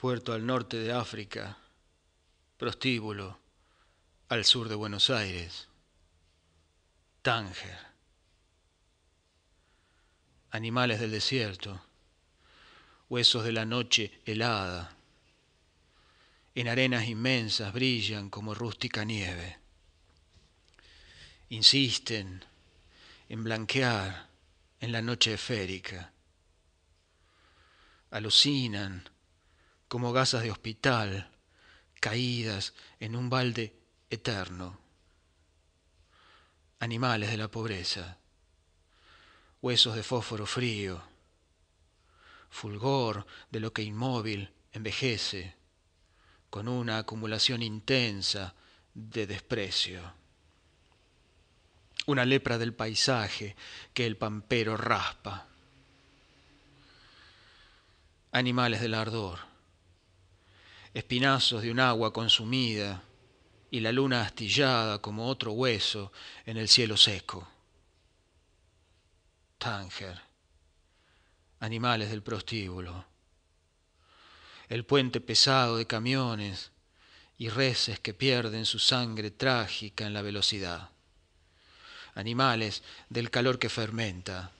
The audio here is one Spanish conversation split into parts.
puerto al norte de África, prostíbulo al sur de Buenos Aires, Tánger, animales del desierto, huesos de la noche helada, en arenas inmensas brillan como rústica nieve. Insisten en blanquear en la noche esférica. Alucinan como gasas de hospital, caídas en un balde eterno. Animales de la pobreza, huesos de fósforo frío, fulgor de lo que inmóvil envejece, con una acumulación intensa de desprecio. Una lepra del paisaje que el pampero raspa. Animales del ardor, espinazos de un agua consumida y la luna astillada como otro hueso en el cielo seco. Tánger, animales del prostíbulo, el puente pesado de camiones y reses que pierden su sangre trágica en la velocidad, animales del calor que fermenta,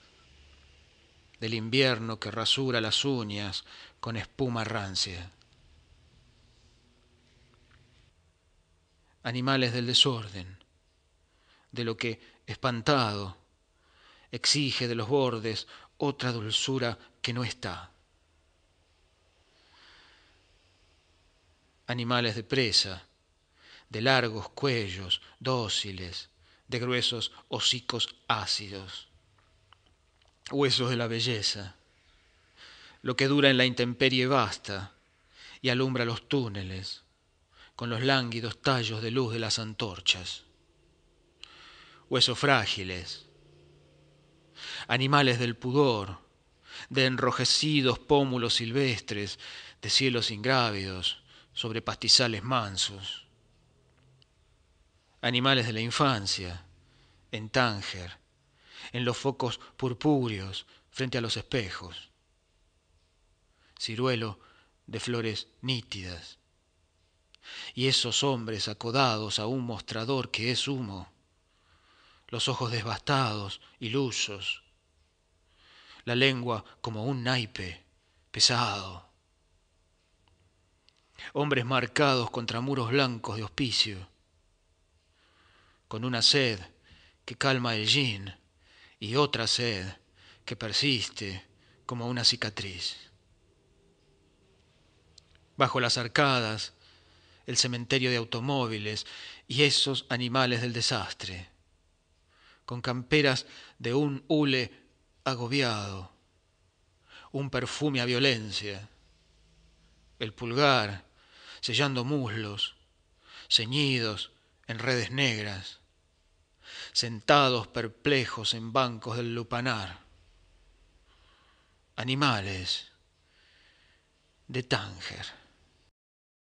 del invierno que rasura las uñas con espuma rancia animales del desorden, de lo que, espantado, exige de los bordes otra dulzura que no está. Animales de presa, de largos cuellos dóciles, de gruesos hocicos ácidos, huesos de la belleza. Lo que dura en la intemperie basta y alumbra los túneles con los lánguidos tallos de luz de las antorchas. Huesos frágiles, animales del pudor, de enrojecidos pómulos silvestres, de cielos ingrávidos, sobre pastizales mansos. Animales de la infancia, en Tánger, en los focos purpúreos frente a los espejos. Ciruelo de flores nítidas, y esos hombres acodados a un mostrador que es humo, los ojos devastados, ilusos, la lengua como un naipe pesado, hombres marcados contra muros blancos de hospicio, con una sed que calma el gin y otra sed que persiste como una cicatriz. Bajo las arcadas el cementerio de automóviles y esos animales del desastre, con camperas de un hule agobiado, un perfume a violencia, el pulgar sellando muslos, ceñidos en redes negras, sentados perplejos en bancos del lupanar, animales de Tánger.